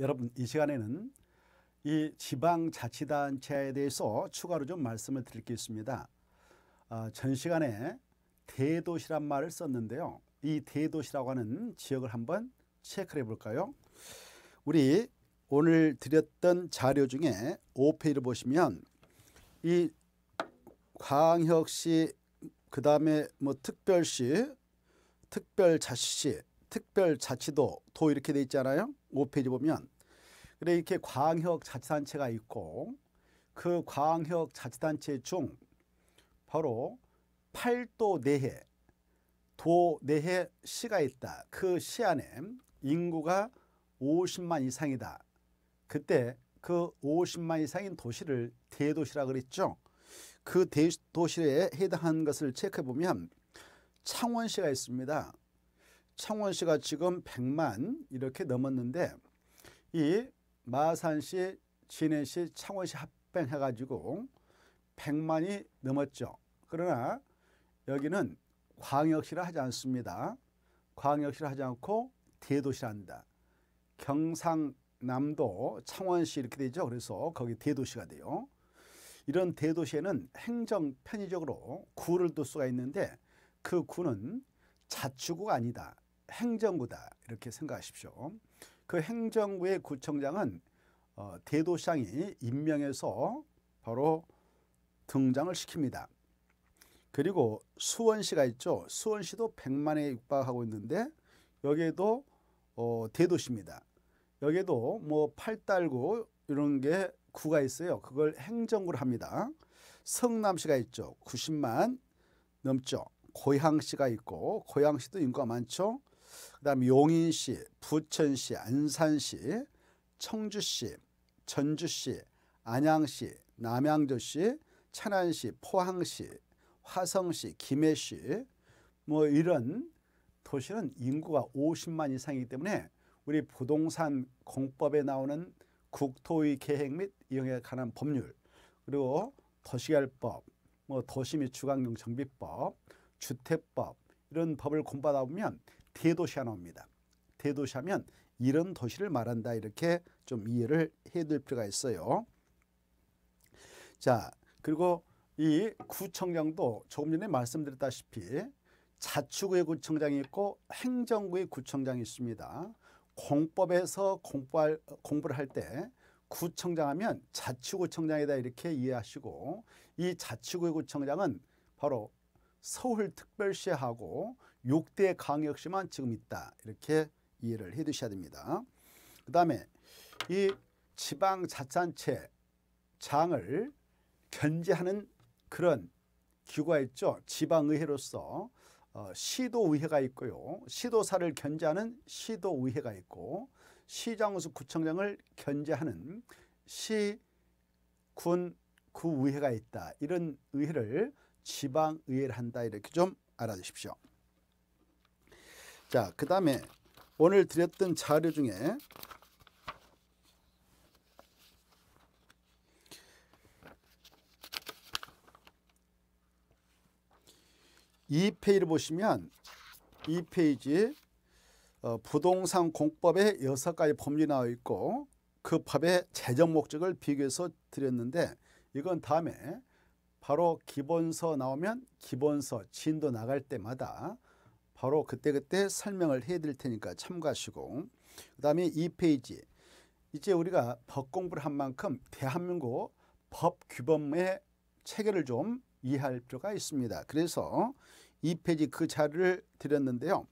여러분 이 시간에는 이 지방자치단체에 대해서 추가로 좀 말씀을 드릴 게 있습니다. 아, 전 시간에 대도시란 말을 썼는데요. 이 대도시라고 하는 지역을 한번 체크를 해볼까요? 우리 오늘 드렸던 자료 중에 5페이지를 보시면 이 광역시 그 다음에 뭐 특별시 특별자치시 특별자치도 도 이렇게 돼 있잖아요. 5페이지 보면 그래 이렇게 광역 자치단체가 있고 그 광역 자치단체 중 바로 8도 내에 도 내에 시가 있다. 그 시 안에 인구가 50만 이상이다. 그때 그 50만 이상인 도시를 대도시라 그랬죠. 그 대도시에 해당하 것을 체크해 보면 창원시가 있습니다. 창원시가 지금 100만 이렇게 넘었는데 이 마산시, 진해시, 창원시 합병해가지고 100만이 넘었죠. 그러나 여기는 광역시라 하지 않습니다. 광역시라 하지 않고 대도시라 한다. 경상남도 창원시 이렇게 되죠. 그래서 거기 대도시가 돼요. 이런 대도시에는 행정 편의적으로 구를 둘 수가 있는데 그 구는 자치구가 아니다. 행정구다 이렇게 생각하십시오. 그 행정구의 구청장은 어, 대도시장이 임명해서 바로 등장을 시킵니다. 그리고 수원시가 있죠. 수원시도 100만에 육박하고 있는데 여기에도 어, 대도시입니다. 여기에도 뭐 팔달구 이런 게 구가 있어요. 그걸 행정구로 합니다. 성남시가 있죠. 90만 넘죠. 고양시가 있고 고양시도 인구가 많죠. 그다음 용인시, 부천시, 안산시, 청주시, 전주시, 안양시, 남양주시, 천안시, 포항시, 화성시, 김해시 뭐 이런 도시는 인구가 50만 이상이기 때문에 우리 부동산 공법에 나오는 국토의 계획 및 이용에 관한 법률 그리고 도시개발법, 뭐 도시 및 주거환경 정비법, 주택법 이런 법을 공부하다 보면 대도시가 나옵니다. 대도시하면 이런 도시를 말한다 이렇게 좀 이해를 해둘 필요가 있어요. 자 그리고 이 구청장도 조금 전에 말씀드렸다시피 자치구의 구청장이 있고 행정구의 구청장이 있습니다. 공법에서 공부할, 공부를 할 때 구청장 하면 자치구청장이다 이렇게 이해하시고 이 자치구의 구청장은 바로 서울특별시하고 6대 강역시만 지금 있다. 이렇게 이해를 해 두셔야 됩니다. 그 다음에 이 지방자치단체 장을 견제하는 그런 기구가 있죠. 지방의회로서 어, 시도의회가 있고요. 시도사를 견제하는 시도의회가 있고 시장에서 구청장을 견제하는 시군 구의회가 있다. 이런 의회를 지방의회를 한다. 이렇게 좀 알아주십시오. 자, 그 다음에 오늘 드렸던 자료 중에 이 페이지를 보시면 이 페이지 어, 부동산 공법에 여섯 가지 법률이 나와 있고 그 법의 재정 목적을 비교해서 드렸는데 이건 다음에 바로 기본서 나오면 기본서 진도 나갈 때마다 바로 그때그때 설명을 해드릴 테니까 참고하시고 그 다음에 2페이지 이제 우리가 법 공부를 한 만큼 대한민국 법 규범의 체계를 좀 이해할 필요가 있습니다. 그래서 2페이지그 자료를 드렸는데요.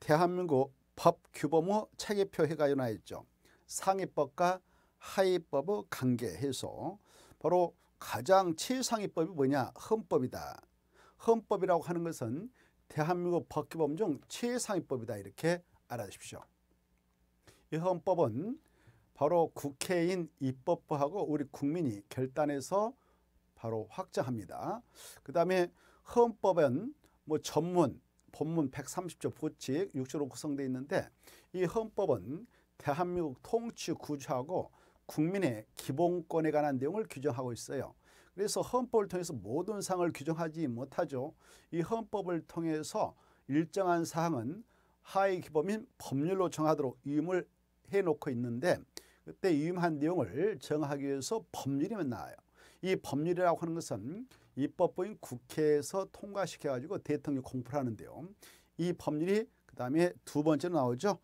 대한민국 법 규범의 체계표 해가 연하였죠. 상위법과 하위법의 관계해서 바로 가장 최상위법이 뭐냐 헌법이다. 헌법이라고 하는 것은 대한민국 법규범 중 최상위법이다 이렇게 알아주십시오. 이 헌법은 바로 국회인 입법부하고 우리 국민이 결단해서 바로 확정합니다. 그 다음에 헌법은 뭐 전문, 본문 130조 부칙 6조로 구성되어 있는데 이 헌법은 대한민국 통치 구조하고 국민의 기본권에 관한 내용을 규정하고 있어요. 그래서 헌법을 통해서 모든 사항을 규정하지 못하죠. 이 헌법을 통해서 일정한 사항은 하위 기범인 법률로 정하도록 위임을 해놓고 있는데 그때 위임한 내용을 정하기 위해서 법률이 나와요. 이 법률이라고 하는 것은 입법부인 국회에서 통과시켜가지고 대통령 공포를 하는데요. 이 법률이 그 다음에 두 번째로 나오죠.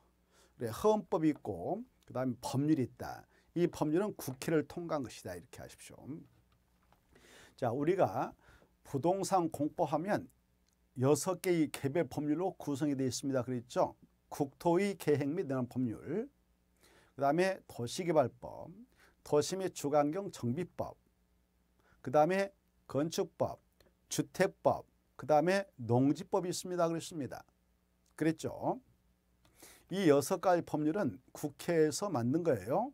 그래, 헌법이 있고 그 다음에 법률이 있다. 이 법률은 국회를 통과한 것이다 이렇게 하십시오. 자, 우리가 부동산 공법하면 여섯 개의 개별 법률로 구성이 되어 있습니다. 그랬죠? 국토의 계획 및 내란 법률, 그 다음에 도시개발법, 도시 및 주간경 정비법, 그 다음에 건축법, 주택법, 그 다음에 농지법이 있습니다. 그랬습니다. 그랬죠? 이 여섯 가지 법률은 국회에서 만든 거예요.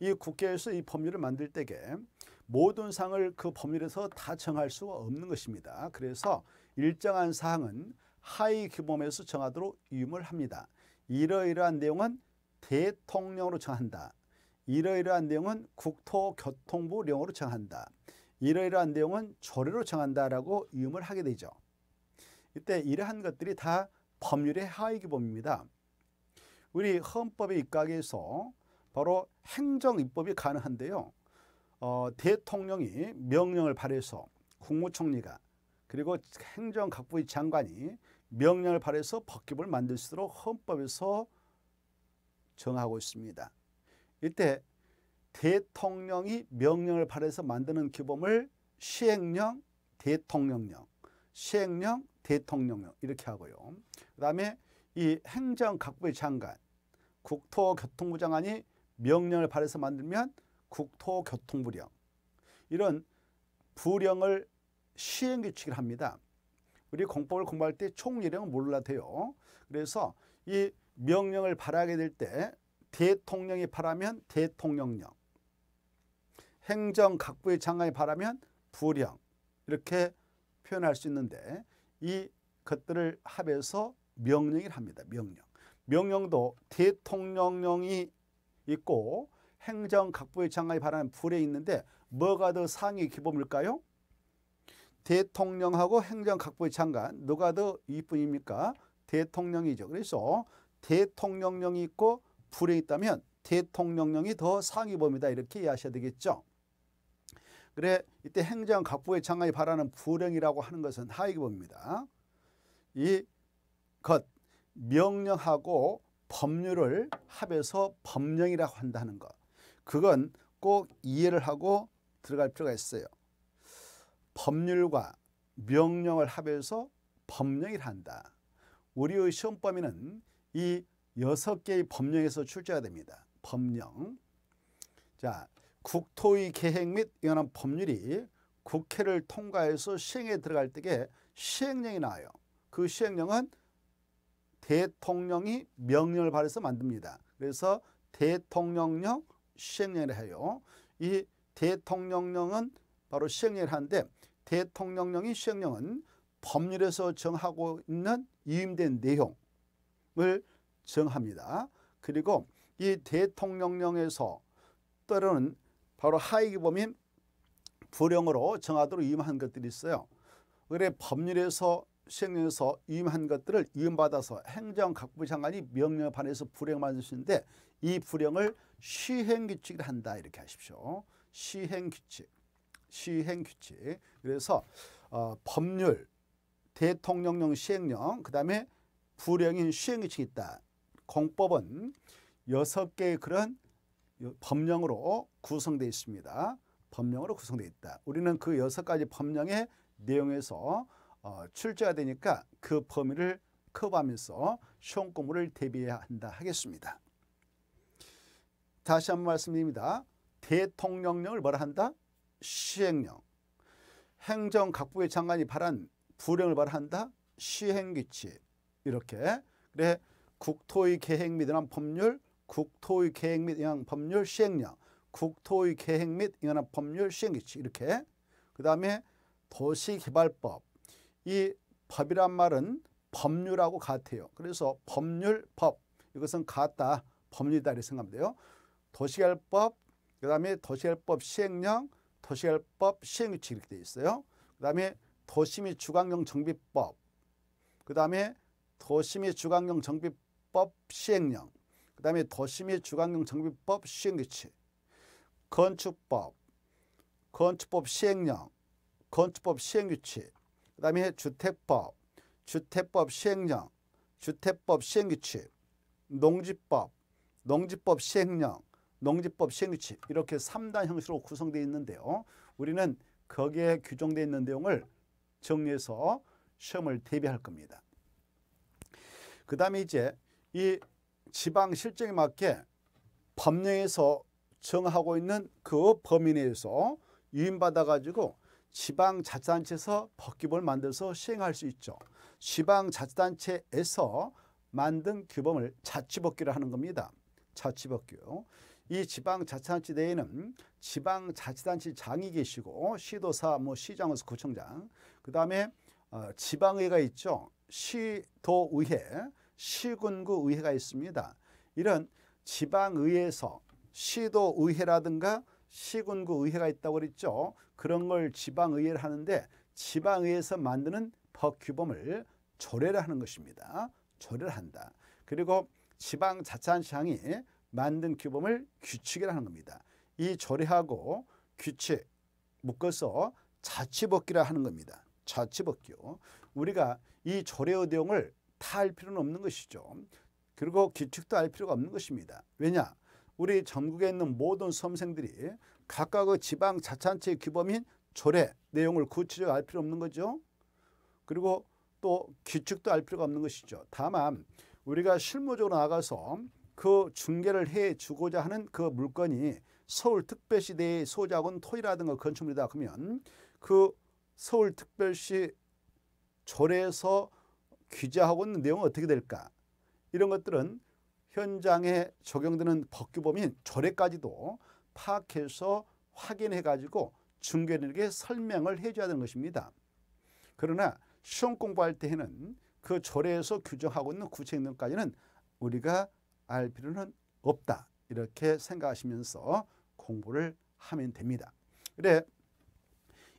이 국회에서 이 법률을 만들 때에 모든 상을 그 법률에서 다 정할 수가 없는 것입니다. 그래서 일정한 사항은 하위 규범에서 정하도록 유임을 합니다. 이러이러한 내용은 대통령으로 정한다. 이러이러한 내용은 국토교통부령으로 정한다. 이러이러한 내용은 조례로 정한다라고 유임을 하게 되죠. 이때 이러한 것들이 다 법률의 하위 규범입니다. 우리 헌법의 입각에서 바로 행정 입법이 가능한데요. 어, 대통령이 명령을 발해서 국무총리가 그리고 행정각부의 장관이 명령을 발해서 법규를 만들 수 있도록 헌법에서 정하고 있습니다. 이때 대통령이 명령을 발해서 만드는 규범을 시행령, 대통령령, 시행령, 대통령령 이렇게 하고요. 그 다음에 이 행정각부의 장관, 국토교통부 장관이 명령을 발해서 만들면 국토교통부령 이런 부령을 시행규칙을 합니다. 우리 공법을 공부할 때 총리령은 몰라 돼요. 그래서 이 명령을 발하게 될 때 대통령이 발하면 대통령령 행정각부의 장관이 발하면 부령 이렇게 표현할 수 있는데 이 것들을 합해서 명령을 합니다. 명령. 명령도 대통령령이 있고 행정 각부의 장관이 발언는 불에 있는데 뭐가 더 상위 기범일까요? 대통령하고 행정 각부의 장관 누가 더 위뿐입니까? 대통령이죠. 그래서 대통령령이 있고 불에 있다면 대통령령이 더 상위범위다 이렇게 이해하셔야 되겠죠. 그래 이때 행정 각부의 장관이 바라는 불행이라고 하는 것은 하위범입니다이 것 명령하고 법률을 합해서 법령이라고 한다는 것. 그건 꼭 이해를 하고 들어갈 필요가 있어요. 법률과 명령을 합해서 법령이라 한다. 우리의 시험 범위는 이 여섯 개의 법령에서 출제가 됩니다. 법령. 자, 국토의 계획 및 연합 법률이 국회를 통과해서 시행에 들어갈 때에 시행령이 나와요. 그 시행령은 대통령이 명령을 발해서 만듭니다. 그래서 대통령령 시행령을 해요. 이 대통령령은 바로 시행령을 하는데 대통령령이 시행령은 법률에서 정하고 있는 유임된 내용을 정합니다. 그리고 이 대통령령에서 따는 바로 하위기범인 불령으로 정하도록 위임한 것들이 있어요. 그래 법률에서 시행령에서 위임한 것들을 위임받아서 행정각부 장관이 명령에 반해서 불령을 만드시는데 이 불령을 시행 규칙을 한다 이렇게 하십시오. 시행 규칙, 시행 규칙. 그래서 어, 법률, 대통령령 시행령, 그 다음에 불행인 시행 규칙이 있다. 공법은 여섯 개의 그런 법령으로 구성되어 있습니다. 법령으로 구성되어 있다. 우리는 그 여섯 가지 법령의 내용에서 어, 출제가 되니까 그 범위를 커버하면서 시험 공부를 대비해야 한다 하겠습니다. 다시 한번 말씀드립니다. 대통령령을 뭐라 한다? 시행령. 행정 각부의 장관이 발한 불행을 발한다? 시행규칙. 이렇게. 그래 국토의 계획 및 인한 법률, 국토의 계획 및 인한 법률 시행령, 국토의 계획 및 인한 법률 시행규칙. 이렇게. 그 다음에 도시개발법. 이 법이란 말은 법률하고 같아요. 그래서 법률, 법. 이것은 같다. 법률이다. 이렇게 생각하면 돼요. 도시개발법, 그 다음에 도시개발법 시행령, 도시개발법 시행규칙 이렇게 돼 있어요. 그 다음에 도시미 주관경 정비법, 그 다음에 도시미 주관경 정비법 시행령, 그 다음에 도시미 주관경 정비법 시행규칙, 건축법, 건축법 시행령, 건축법 시행규칙, 그 다음에 주택법, 주택법 시행령, 주택법 시행규칙, 농지법, 농지법 시행령, 농지법 시행규칙 이렇게 3단 형식으로 구성되어 있는데요. 우리는 거기에 규정되어 있는 내용을 정리해서 시험을 대비할 겁니다. 그 다음에 이제 이 지방 실정에 맞게 법령에서 정하고 있는 그 범위 내에서 유인받아가지고 지방자치단체에서 법규범을 만들어서 시행할 수 있죠. 지방자치단체에서 만든 규범을 자치법규라 하는 겁니다. 자치법규. 이지방자치단체대회는 지방자치단체 장이 계시고 시도사, 뭐 시장에서 구청장, 그 다음에 어, 지방의회가 있죠. 시도의회, 시군구의회가 있습니다. 이런 지방의회에서 시도의회라든가 시군구의회가 있다고 그랬죠. 그런 걸 지방의회를 하는데 지방의회에서 만드는 법 규범을 조례를 하는 것입니다. 조례를 한다. 그리고 지방자치단체장이 만든 규범을 규칙이라는 겁니다. 이 조례하고 규칙 묶어서 자치법규라 하는 겁니다. 자치법규. 우리가 이 조례의 내용을 다 알 필요는 없는 것이죠. 그리고 규칙도 알 필요가 없는 것입니다. 왜냐? 우리 전국에 있는 모든 수험생들이 각각의 그 지방 자치단체의 규범인 조례 내용을 구체적으로 알 필요 없는 거죠. 그리고 또 규칙도 알 필요가 없는 것이죠. 다만 우리가 실무적으로 나가서 그 중개를 해주고자 하는 그 물건이 서울특별시 내의 소자군 토이라든가 건축물이다 그러면 그 서울특별시 조례에서 규제하고 있는 내용은 어떻게 될까? 이런 것들은 현장에 적용되는 법규범인 조례까지도 파악해서 확인해가지고 중개인에게 설명을 해줘야 되는 것입니다. 그러나 시험 공부할 때에는 그 조례에서 규정하고 있는 구체인능까지는 우리가 알 필요는 없다. 이렇게 생각하시면서 공부를 하면 됩니다. 그래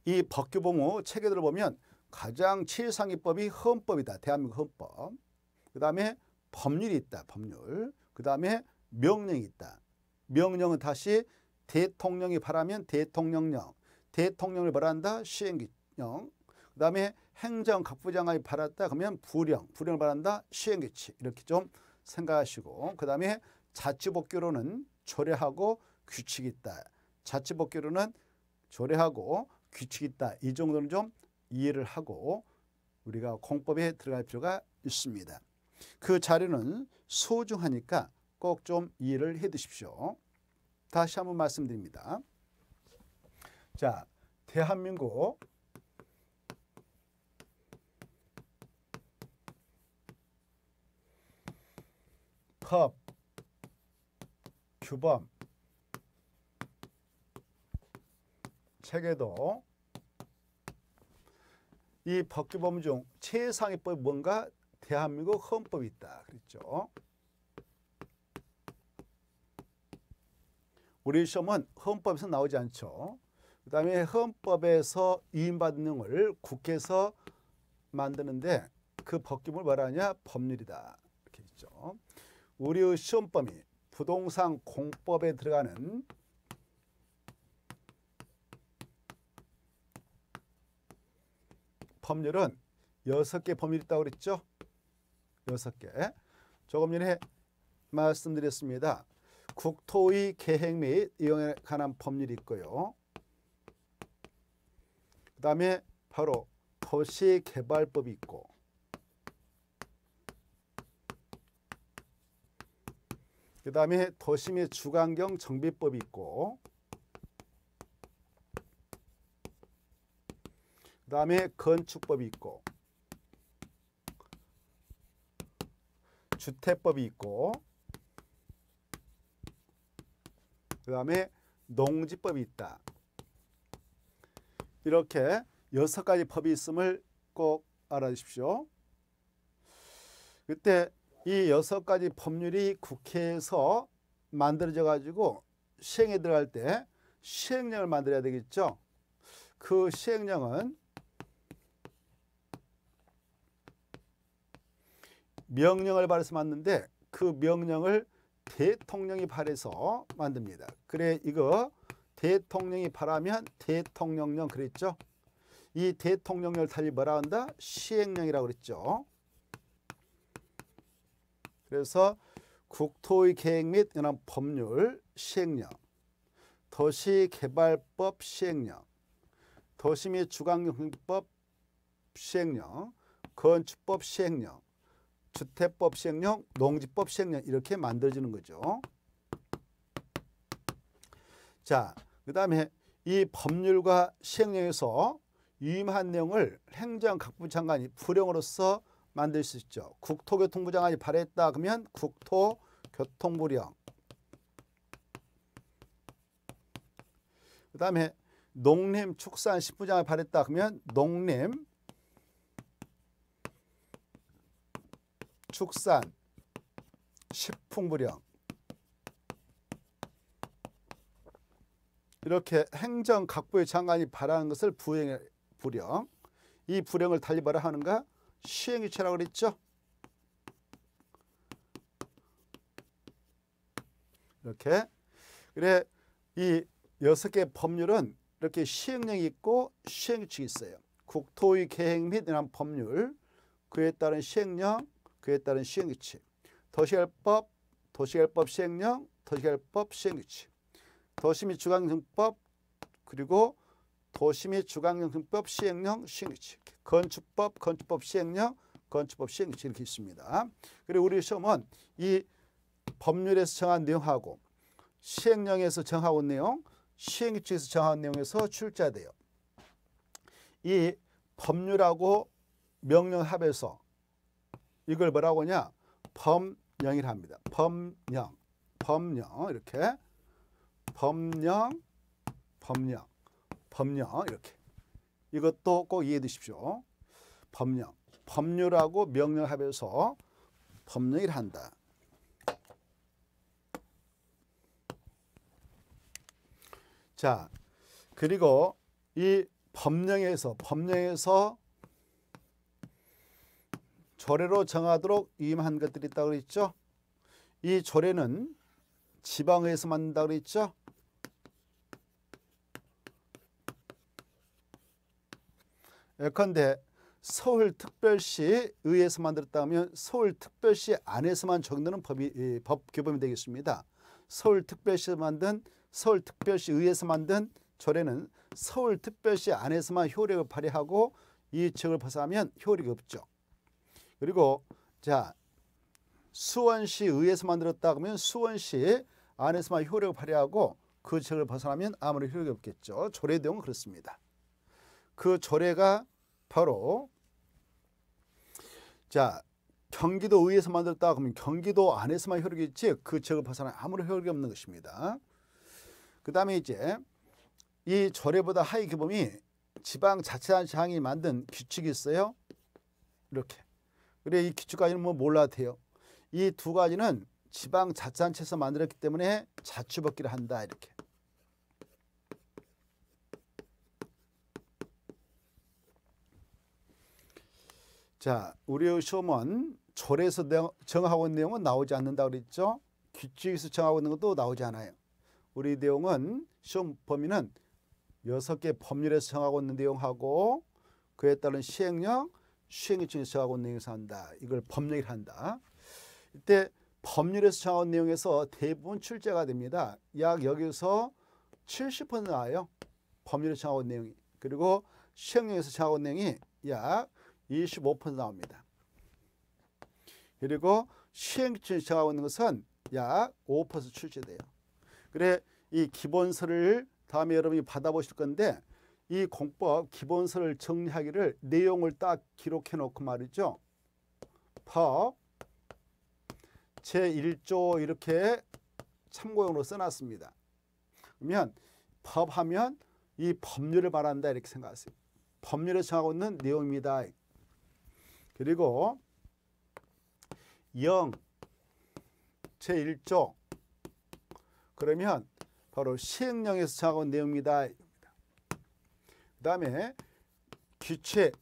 이 법규범호 책에 들어보면 가장 최상위법이 헌법이다. 대한민국 헌법. 그 다음에 법률이 있다. 법률. 그 다음에 명령이 있다. 명령은 다시 대통령이 바라면 대통령령. 대통령을 바란다. 시행령. 그 다음에 행정각부장관이 바랐다. 그러면 부령. 부령을 바란다. 시행규칙. 이렇게 좀 생각하시고 그 다음에 자치법규로는 조례하고 규칙이 있다. 자치법규로는 조례하고 규칙이 있다. 이 정도는 좀 이해를 하고 우리가 공법에 들어갈 필요가 있습니다. 그 자료는 소중하니까 꼭 좀 이해를 해 두십시오. 다시 한번 말씀드립니다. 자, 대한민국 컵, 규범, 체계도이 법규범 중 최상위법이 뭔가 대한민국 헌법이 있다 그랬죠. 우리 시험은 헌법에서 나오지 않죠. 그 다음에 헌법에서 위임받은 내용을 국회에서 만드는데 그 법규범을 말하냐 법률이다 이렇게 있죠. 우리의 시험 범위 부동산 공법에 들어가는 법률은 6개 범위를 있다고 그랬죠? 여 개. 조금 전에 말씀드렸습니다. 국토의 계획 및 이용에 관한 법률이 있고요. 그 다음에 바로 도시개발법이 있고 그 다음에 도심의 주간경 정비법이 있고 그 다음에 건축법이 있고 주택법이 있고 그 다음에 농지법이 있다. 이렇게 여섯 가지 법이 있음을 꼭 알아주십시오. 그때 이 여섯 가지 법률이 국회에서 만들어져 가지고 시행에 들어갈 때 시행령을 만들어야 되겠죠. 그 시행령은 명령을 발해서 만드는데 그 명령을 대통령이 발해서 만듭니다. 그래 이거 대통령이 발하면 대통령령 그랬죠. 이 대통령령을 달리 뭐라 한다? 시행령이라고 그랬죠. 그래서 국토의 계획 및 연합 법률 시행령, 도시개발법 시행령, 도시 및 주거경영법 시행령, 건축법 시행령, 주택법 시행령, 농지법 시행령 이렇게 만들어지는 거죠. 자, 그 다음에 이 법률과 시행령에서 위임한 내용을 행정각부 장관이 불령으로서 만들 수 있죠. 국토교통부 장관이 발의했다 그러면 국토교통부령 그 다음에 농림축산식품장을 발했다 그러면 농림 축산 식품부령 이렇게 행정각부의 장관이 바라는 것을 부행 부령 이 부령을 달리 뭐라 하는가 시행유체라고 그랬죠? 이렇게 그래 이 여섯 개 법률은 이렇게 시행령이 있고 시행규칙이 있어요. 국토의 계획 및 이런 법률, 그에 따른 시행령, 그에 따른 시행규칙, 도시개발법, 도시개발법 시행령, 도시개발법 시행규칙, 도시 및 주방정법, 그리고 도시 및 주방정법 시행령, 시행규칙 건축법, 건축법 시행령, 건축법 시행 이렇게 있습니다. 그리고 우리 시험은 이 법률에서 정한 내용하고 시행령에서 정하고 내용, 시행규칙에서 정한 내용에서 출제돼요. 이 법률하고 명령 합해서 이걸 뭐라고 하냐? 범령이라 합니다. 범령, 범령 이렇게 범령, 범령, 범령 이렇게 이것도 꼭 이해해 두십시오. 법령. 법률하고 명령 합해서 법령을 한다. 자, 그리고 이 법령에서 법령에서 조례로 정하도록 임한 것들이 있다고 그랬죠. 이 조례는 지방에서 만든다고 그랬죠. 예컨대 서울특별시 의에서 만들었다 면 서울특별시 안에서만 적용되는 법이, 법 규범이 되겠습니다. 서울특별시에서 만든 서울특별시 의에서 만든 조례는 서울특별시 안에서만 효력을 발휘하고 이 지역을 벗어나면 효력이 없죠. 그리고 자 수원시 의에서 만들었다 그면 수원시 안에서만 효력을 발휘하고 그 지역을 벗어나면 아무런 효력이 없겠죠. 조례 내용은 그렇습니다. 그 조례가 바로 자 경기도의회에서 만들었다 그러면 경기도 안에서만 효력이 있지 그 지역을 벗어나 아무런 효력이 없는 것입니다. 그 다음에 이제 이 조례보다 하위 규범이 지방자치단체장이 만든 규칙이 있어요. 이렇게. 그래 이 규칙까지는 뭐 몰라도 돼요. 이 두 가지는 지방자치단체에서 만들었기 때문에 자치법기를 한다 이렇게. 자, 우리 시험은 절에서 정하고 있는 내용은 나오지 않는다 그랬죠. 규칙에서 정하고 있는 것도 나오지 않아요. 우리 내용은 시험 범위는 여섯 개 법률에서 정하고 있는 내용하고 그에 따른 시행령, 시행규칙에서 정하고 있는 내용에서 한다. 이걸 법령이라 한다. 이때 법률에서 정하고 있는 내용에서 대부분 출제가 됩니다. 약 여기서 70% 나와요. 법률에서 정하고 있는 내용이. 그리고 시행령에서 정하고 있는 내용이 약25% 나옵니다. 그리고 시행률이 저하고 있는 것은 약 5% 출제돼요. 그래 이 기본서를 다음에 여러분이 받아보실 건데 이 공법 기본서를 정리하기를 내용을 딱 기록해 놓고 말이죠. 법 제1조 이렇게 참고용으로 써놨습니다. 그러면 법 하면 이 법률을 말한다 이렇게 생각하세요. 법률에 정하고 있는 내용입니다. 그리고 0, 제1조 그러면 바로 시행령에서 정한 내용입니다. 그 다음에 규칙,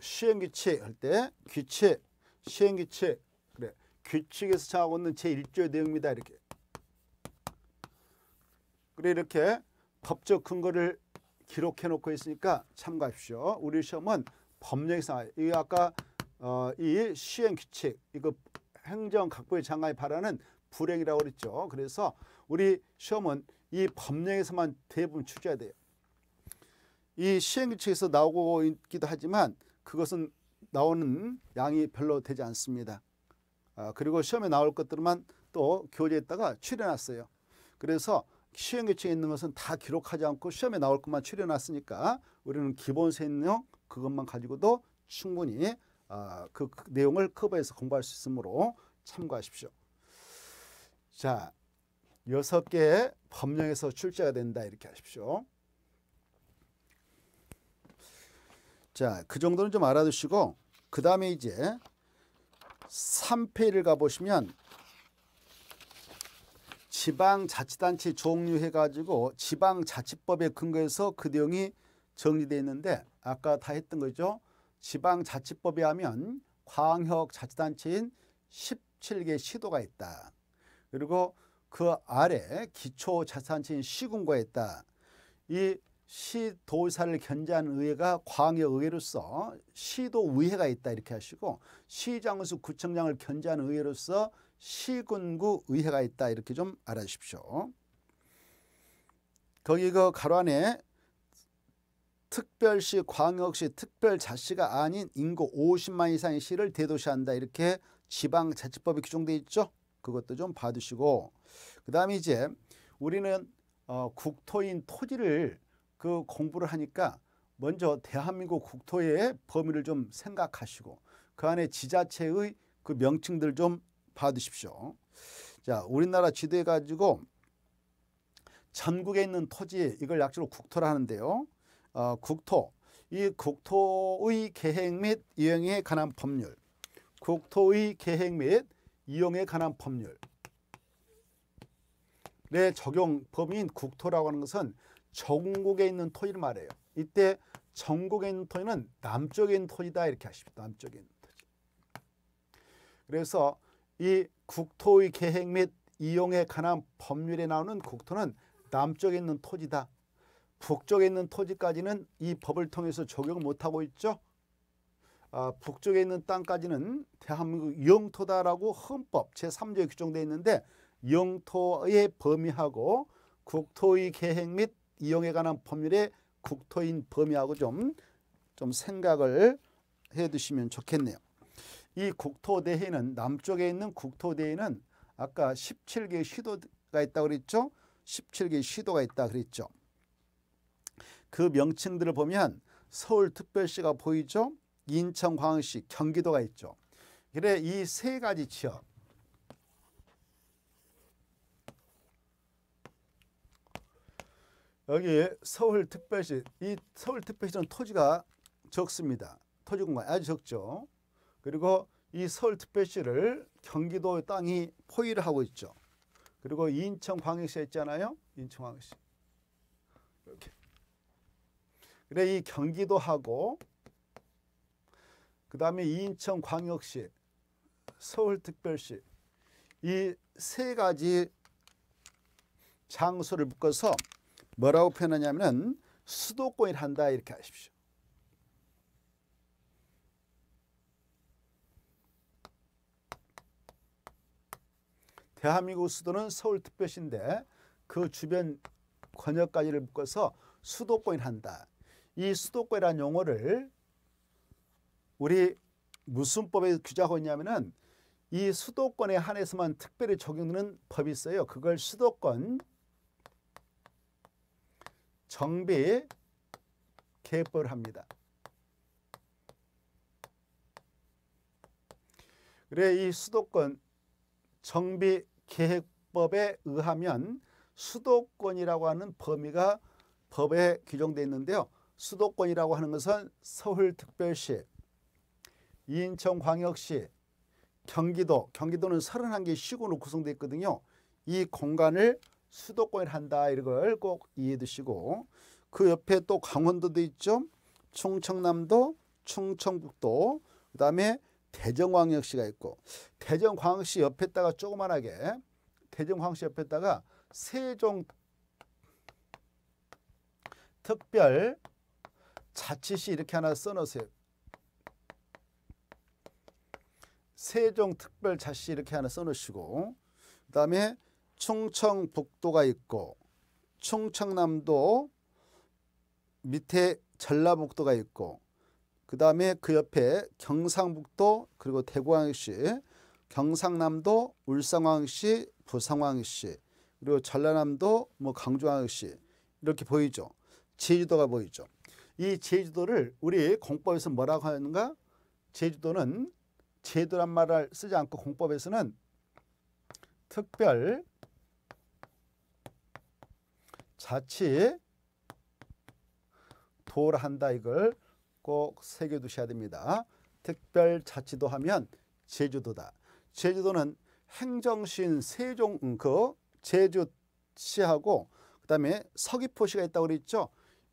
시행규칙 할 때 규칙, 시행규칙 그래 규칙에서 정하고 있는 제1조의 내용입니다. 이렇게 그래 이렇게 법적 근거를 기록해 놓고 있으니까 참고하십시오. 우리 시험은 법령에이 아, 아까 어, 이 시행 규칙, 이거 행정 각부의 장관이 바라는 불행이라고 그랬죠. 그래서 우리 시험은 이 법령에서만 대부분 출제해야 돼요. 이 시행규칙에서 나오고 있기도 하지만 그것은 나오는 양이 별로 되지 않습니다. 아, 그리고 시험에 나올 것들만 또 교재에다가 출려놨어요 그래서 시행규칙에 있는 것은 다 기록하지 않고 시험에 나올 것만 출려놨으니까 우리는 기본 세용 그것만 가지고도 충분히 아, 그, 내용을 커버해서 공부할 수 있으므로 참고하십시오. 자, 여섯 개의 법령에서 출제가 된다 이렇게 하십시오. 자, 그 정도는 좀 알아두시고 그 다음에 이제 3페이를 가보시면 지방자치단체 종류해가지고 지방자치법에 근거해서 그 내용이 정리되어 있는데 아까 다 했던 거죠. 지방자치법에 하면 광역자치단체인 17개 시도가 있다. 그리고 그 아래 기초자치단체인 시군과 있다. 이 시도사를 견제하는 의회가 광역의회로서 시도의회가 있다 이렇게 하시고 시장에서 구청장을 견제하는 의회로서 시군구 의회가 있다 이렇게 좀 알아주십시오. 거기 그 가로 안에 특별시, 광역시, 특별자치가 아닌 인구 50만 이상의 시를 대도시한다. 이렇게 지방자치법이 규정돼 있죠. 그것도 좀 봐두시고 그 다음에 이제 우리는 어, 국토인 토지를 그 공부를 하니까 먼저 대한민국 국토의 범위를 좀 생각하시고 그 안에 지자체의 그 명칭들 좀 봐두십시오. 자, 우리나라 지도해 가지고 전국에 있는 토지 이걸 약으로 국토라 하는데요. 어, 국토 이 국토의 계획 및 이행에 관한 법률 국토의 계획 및 이용에 관한 법률 내 적용 범위인 국토라고 하는 것은 전국에 있는 토지를 말해요. 이때 전국에 있는 토지는 남쪽에 있는 토지다 이렇게 하십니다. 남쪽에 있는 토지. 그래서 이 국토의 계획 및 이용에 관한 법률에 나오는 국토는 남쪽에 있는 토지다 북쪽에 있는 토지까지는 이 법을 통해서 적용 을 못하고 있죠. 아, 북쪽에 있는 땅까지는 대한민국 영토다라고 헌법 제3조에 규정되어 있는데 영토의 범위하고 국토의 계획 및 이용에 관한 법률의 국토인 범위하고 좀, 좀 생각을 해 두시면 좋겠네요. 이 국토대회는 남쪽에 있는 국토대회는 아까 17개 시도가 있다고 그랬죠. 17개 시도가 있다 그랬죠. 그 명칭들을 보면 서울특별시가 보이죠. 인천광시 경기도가 있죠. 그래 이 세 가지 지역 여기 서울특별시 이 서울특별시는 토지가 적습니다. 토지 공간 아주 적죠. 그리고 이 서울특별시를 경기도 땅이 포위를 하고 있죠. 그리고 인천광역시에 잖아요 인천광역시. 그래 이 경기도하고 그 다음에 인천광역시, 서울특별시 이 세 가지 장소를 묶어서 뭐라고 표현하냐면 수도권이 한다 이렇게 하십시오. 대한민국 수도는 서울특별시인데 그 주변 권역까지를 묶어서 수도권이 한다. 이 수도권이라는 용어를 우리 무슨 법에 규정하고 있냐면은 이 수도권에 한해서만 특별히 적용되는 법이 있어요. 그걸 수도권 정비 개법을 합니다. 그래 이 수도권 정비 계획법에 의하면 수도권이라고 하는 범위가 법에 규정되어 있는데요. 수도권이라고 하는 것은 서울특별시, 인천광역시, 경기도, 경기도는 31개 시군으로 구성되어 있거든요. 이 공간을 수도권을 한다 이런 걸 꼭 이해해 두시고 그 옆에 또 강원도도 있죠. 충청남도, 충청북도, 그 다음에 대전광역시가 있고 대전광역시 옆에다가 조그만하게 대전광역시 옆에다가 세종 특별 자칫이 이렇게 하나 써놓으세요. 세종특별자치 이렇게 하나 써놓으시고 그 다음에 충청북도가 있고 충청남도 밑에 전라북도가 있고 그 다음에 그 옆에 경상북도 그리고 대구항시 경상남도 울산항시 부산항시 그리고 전라남도 뭐 강조항시 이렇게 보이죠. 제주도가 보이죠. 이 제주도를 우리 공법에서 뭐라고 하는가? 제주도는 제도란 말을 쓰지 않고 공법에서는 특별 자치 도를 한다 이걸 꼭 새겨두셔야 됩니다. 특별자치도 하면 제주도다. 제주도는 행정신 세종 음, 그 제주시하고 그다음에 서귀포시가 있다고 그랬죠.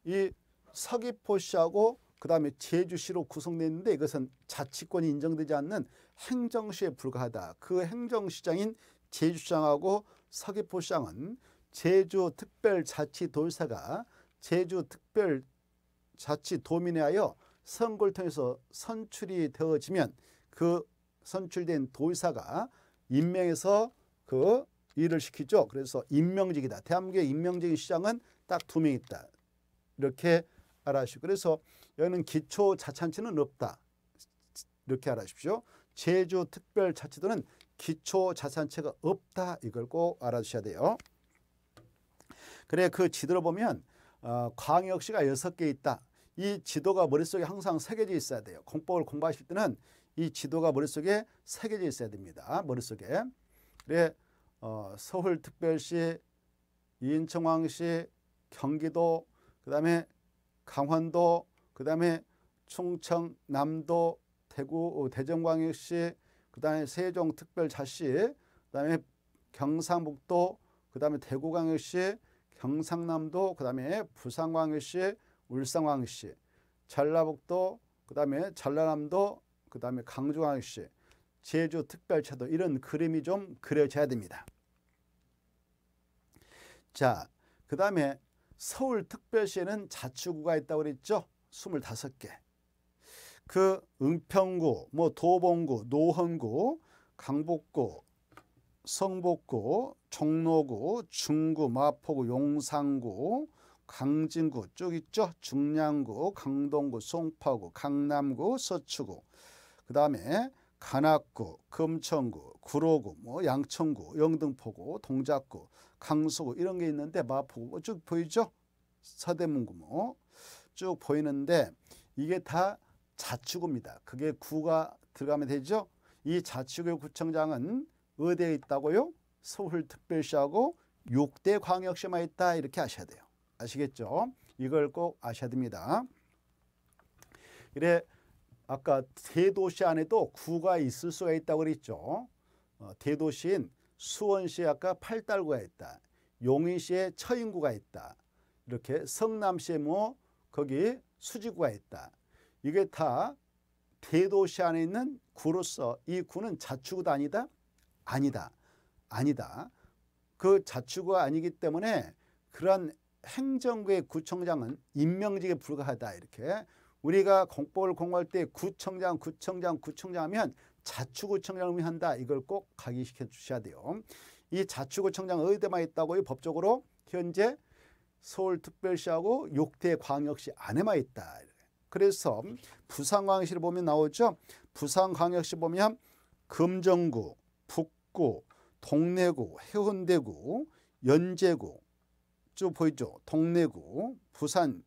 이 서귀포시하고 그다음에 제주시로 구성됐는데 이것은 자치권이 인정되지 않는 행정시에 불과하다. 그 행정시장인 제주시장하고 서귀포시장은 제주특별자치도사가 의 제주특별자치도민에 하여 선거를 통해서 선출이 되어지면 그 선출된 도의사가 임명해서 그 일을 시키죠. 그래서 임명직이다. 대한민국의 임명직인 시장은 딱 두 명 있다. 이렇게 알아주시고 그래서 여기는 기초 자치는 없다. 이렇게 알아십시오 제주 특별자치도는 기초 자치체가 없다. 이걸 꼭 알아주셔야 돼요. 그래 그 지도를 보면 어, 광역시가 여섯 개 있다. 이 지도가 머릿속에 항상 새겨져 있어야 돼요. 공법을 공부하실 때는 이 지도가 머릿속에 새겨져 있어야 됩니다. 머릿속에. 그래 어, 서울특별시, 인천광시, 경기도, 그 다음에 강원도, 그 다음에 충청, 남도, 대구, 어, 대전광역시, 그 다음에 세종특별자치, 그 다음에 경상북도, 그 다음에 대구광역시, 경상남도, 그 다음에 부산광역시, 울산광역시, 전라북도, 그 다음에 전라남도, 그 다음에 강주광역시, 제주특별차도 이런 그림이 좀 그려져야 됩니다. 자, 그 다음에 서울특별시에는 자치구가 있다고 그랬죠. 25개. 그 은평구, 뭐 도봉구, 노원구, 강북구, 성북구, 종로구, 중구, 마포구, 용산구, 강진구 쭉 있죠. 중량구, 강동구, 송파구, 강남구, 서초구. 그 다음에 관악구, 금천구, 구로구, 뭐 양천구, 영등포구, 동작구, 강서구 이런 게 있는데 마포구 뭐 쭉 보이죠? 서대문구 뭐 쭉 보이는데 이게 다 자치구입니다. 그게 구가 들어가면 되죠? 이 자치구 의 구청장은 어디에 있다고요? 서울특별시하고 6대 광역시만 있다 이렇게 아셔야 돼요. 아시겠죠? 이걸 꼭 아셔야 됩니다. 이래 아까 대도시 안에도 구가 있을 수가 있다고 그랬죠. 어, 대도시인 수원시 아까 팔달구가 있다. 용인시에 처인구가 있다. 이렇게 성남시에 뭐 거기 수지구가 있다. 이게 다 대도시 안에 있는 구로서 이 구는 자치구도 아니다? 아니다. 아니다. 그 자치구가 아니기 때문에 그러 행정구의 구청장은 임명직에 불과하다 이렇게 우리가 공법을 공부할 때 구청장, 구청장, 구청장 하면 자치구청장을 의미한다. 이걸 꼭 각인시켜 주셔야 돼요. 이 자치구청장 의대만 있다고요? 법적으로 현재 서울특별시하고 욕대광역시 안에만 있다. 그래서 부산광역시를 보면 나오죠. 부산광역시 보면 금정구, 북구, 동래구, 해운대구, 연제구 쭉 보이죠. 동래구, 부산,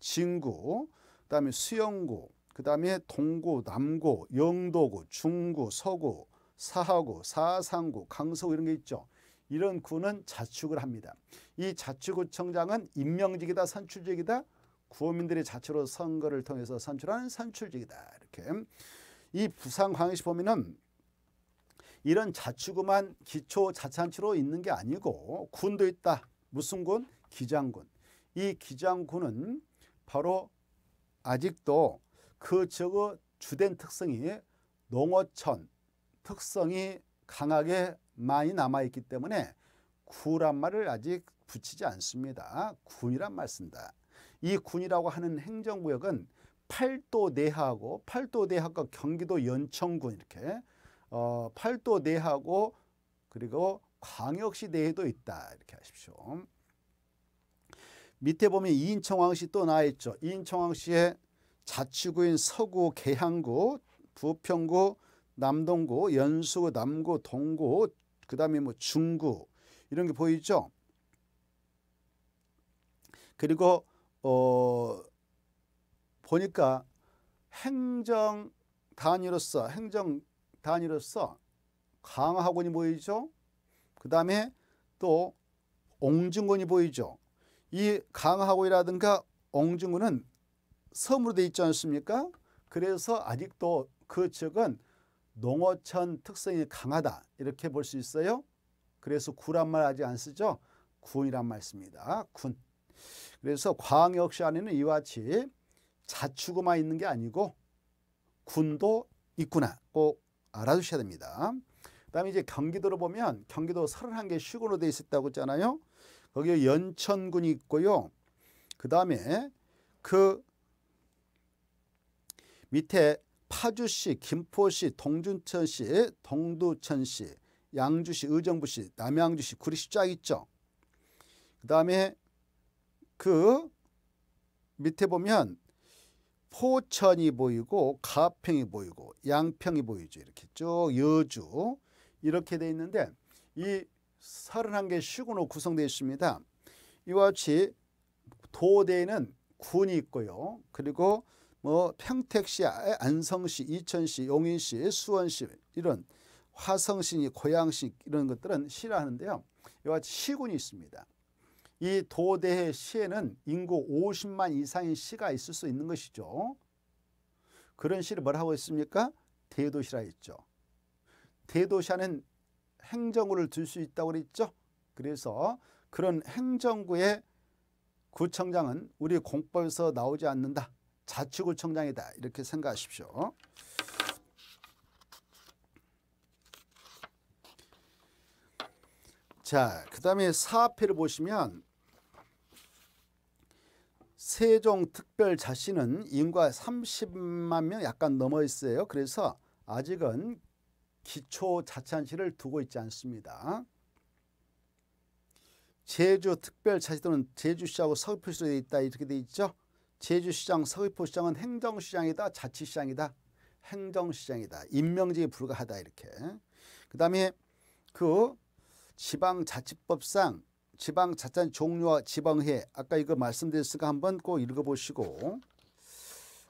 진구, 그다음에 수영구, 그다음에 동구, 남구, 영도구, 중구, 서구, 사하구, 사상구, 강서구 이런 게 있죠. 이런 구는 자축을 합니다. 이 자치구청장은 임명직이다 선출직이다 구호민들의 자체로 선거를 통해서 선출하는 선출직이다. 이렇게 이 부산광역시 보면은 이런 자치구만 기초 자치단체로 있는 게 아니고 군도 있다. 무슨 군? 기장군. 이 기장군은 바로 아직도 그 저거 주된 특성이 농어촌 특성이 강하게 많이 남아있기 때문에 구란 말을 아직 붙이지 않습니다. 군이란 말니다이 군이라고 하는 행정구역은 팔도 내하고 팔도 내하과 경기도 연천군 이렇게 어, 팔도 내하고 그리고 광역시 내에도 있다 이렇게 하십시오. 밑에 보면 이인청왕씨또 나와있죠. 이인청왕씨의 자치구인 서구, 계양구, 부평구, 남동구, 연수구, 남구, 동구, 그 다음에 뭐 중구 이런 게 보이죠. 그리고 어 보니까 행정 단위로서 행정 단위로서 강화학원이 보이죠. 그 다음에 또 옹진군이 보이죠. 이 강하고이라든가 옹중은 섬으로 되어 있지 않습니까? 그래서 아직도 그 지역은 농어촌 특성이 강하다 이렇게 볼 수 있어요. 그래서 구란 말 아직 안 쓰죠. 군이란 말 씁니다. 군. 그래서 광역시 안에는 이와 같이 자치구만 있는 게 아니고 군도 있구나 꼭 알아두셔야 됩니다. 그 다음에 이제 경기도로 보면 경기도 31개 시군으로 되어 있었다고 했잖아요. 거기에 연천군이 있고요. 그 다음에 그 밑에 파주시, 김포시, 동준천시, 동두천시, 양주시, 의정부시, 남양주시, 구리시 쫙 있죠. 그 다음에 그 밑에 보면 포천이 보이고 가평이 보이고 양평이 보이죠. 이렇게 쭉 여주 이렇게 돼 있는데 이 31개 시군으로 구성되어 있습니다. 이와 같이 도대에는 군이 있고요. 그리고 뭐 평택시, 안성시, 이천시, 용인시, 수원시 이런 화성시, 고양시 이런 것들은 시라 하는데요. 이와 같이 시군이 있습니다. 이 도대의 시에는 인구 50만 이상의 시가 있을 수 있는 것이죠. 그런 시를 뭐라고 했습니까? 대도시라 했죠. 대도시는 행정구를 줄수 있다고 그랬죠. 그래서 그런 행정구의 구청장은 우리 공법에서 나오지 않는다. 자치구청장이다. 이렇게 생각하십시오. 자, 그 다음에 사합를 보시면 세종특별자치는 인구가 30만 명 약간 넘어 있어요. 그래서 아직은 기초 자치안치를 두고 있지 않습니다. 제주 특별자치 또는 제주시하고 서귀포시로 되어 있다 이렇게 되어 있죠. 제주시장, 서귀포시장은 행정시장이다, 자치시장이다, 행정시장이다, 임명직에 불과하다 이렇게. 그다음에 그 지방자치법상 지방자치단 종류와 지방회 아까 이거 말씀드렸으니까 한번 꼭 읽어보시고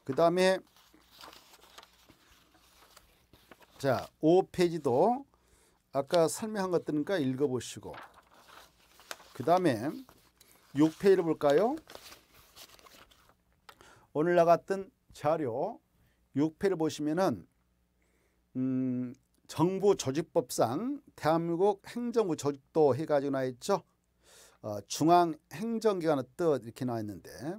그 다음에 자, 5페이지도 아까 설명한 것들니까 읽어보시고 그 다음에 6페이지를 볼까요? 오늘 나갔던 자료 6페이지를 보시면은 음, 정부 조직법상 대한민국 행정부 조직도 해가지고 나있죠. 어, 중앙행정기관의 뜻 이렇게 나있는데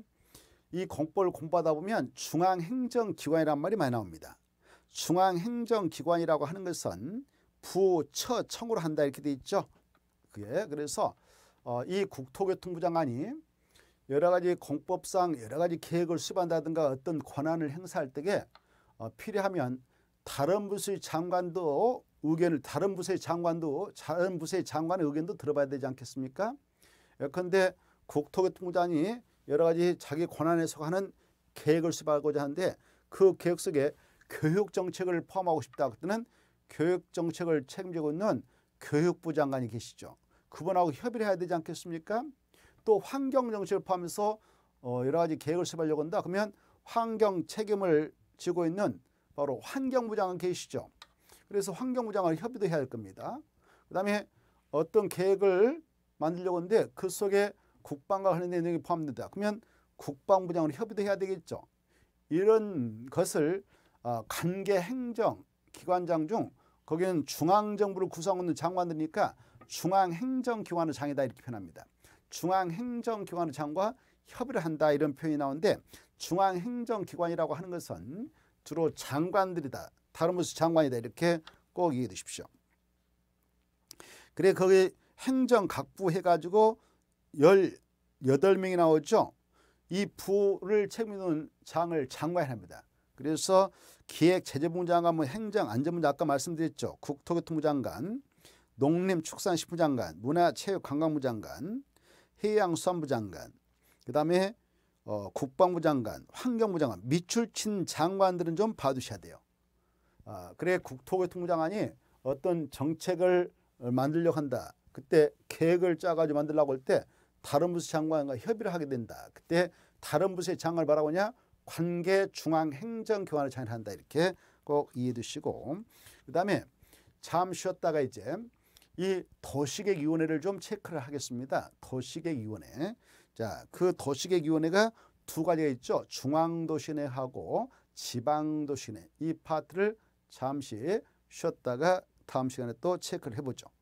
이 공법을 공부하다 보면 중앙행정기관이란 말이 많이 나옵니다. 중앙행정기관이라고 하는 것은 부처청으로 한다 이렇게 돼 있죠. 그게 그래서 어, 이 국토교통부 장관이 여러 가지 공법상 여러 가지 계획을 수반한다든가 어떤 권한을 행사할 때에 어, 필요하면 다른 부서의 장관도 의견을 다른 부서의 장관도 다른 부서의 장관의 의견도 들어봐야 되지 않겠습니까? 그런데 국토교통부장이 여러 가지 자기 권한에서 하는 계획을 수반하고자 하는데 그 계획 속에 교육 정책을 포함하고 싶다. 그때는 교육 정책을 책임지고 있는 교육부 장관이 계시죠. 그분하고 협의를 해야 되지 않겠습니까? 또 환경 정책을 포함해서 어, 여러 가지 계획을 세우려고 한다. 그러면 환경 책임을 지고 있는 바로 환경부 장관 계시죠. 그래서 환경부 장관을 협의도 해야 할 겁니다. 그다음에 어떤 계획을 만들려고 하는데 그 속에 국방과 관련된 내용이 포함된다. 그러면 국방부 장관을 협의도 해야 되겠죠. 이런 것을 어, 관계 행정 기관장 중 거기는 중앙정부를 구성하는 장관들이니까 중앙행정기관의 장이다 이렇게 표현합니다. 중앙행정기관의 장과 협의를 한다 이런 표현이 나오는데 중앙행정기관이라고 하는 것은 주로 장관들이다. 다른 무슨 장관이다 이렇게 꼭 이해해 두십시오. 그래 거기 행정각부 해가지고 18명이 나오죠. 이 부를 책임지는 장을 장관이 합니다. 그래서 기획재정부 장관, 뭐 행정, 안전부 아까 말씀드렸죠. 국토교통부 장관, 농림축산식품 장관, 문화체육관광부 장관, 해양수산부 장관, 그 다음에 어, 국방부 장관, 환경부 장관, 밑줄 친 장관들은 좀 봐두셔야 돼요. 아, 그래 국토교통부 장관이 어떤 정책을 만들려고 한다. 그때 계획을 짜가지고 만들려고 할 때 다른 부서 장관과 협의를 하게 된다. 그때 다른 부서의 장관을 바라보냐? 관계 중앙 행정 교환을 잘 한다 이렇게 꼭 이해해 두시고 그다음에 잠 쉬었다가 이제 이 도시계획위원회를 좀 체크를 하겠습니다. 도시계획위원회. 자, 그 도시계획위원회가 두 가지가 있죠. 중앙도시내하고 지방도시내 이 파트를 잠시 쉬었다가 다음 시간에 또 체크를 해보죠.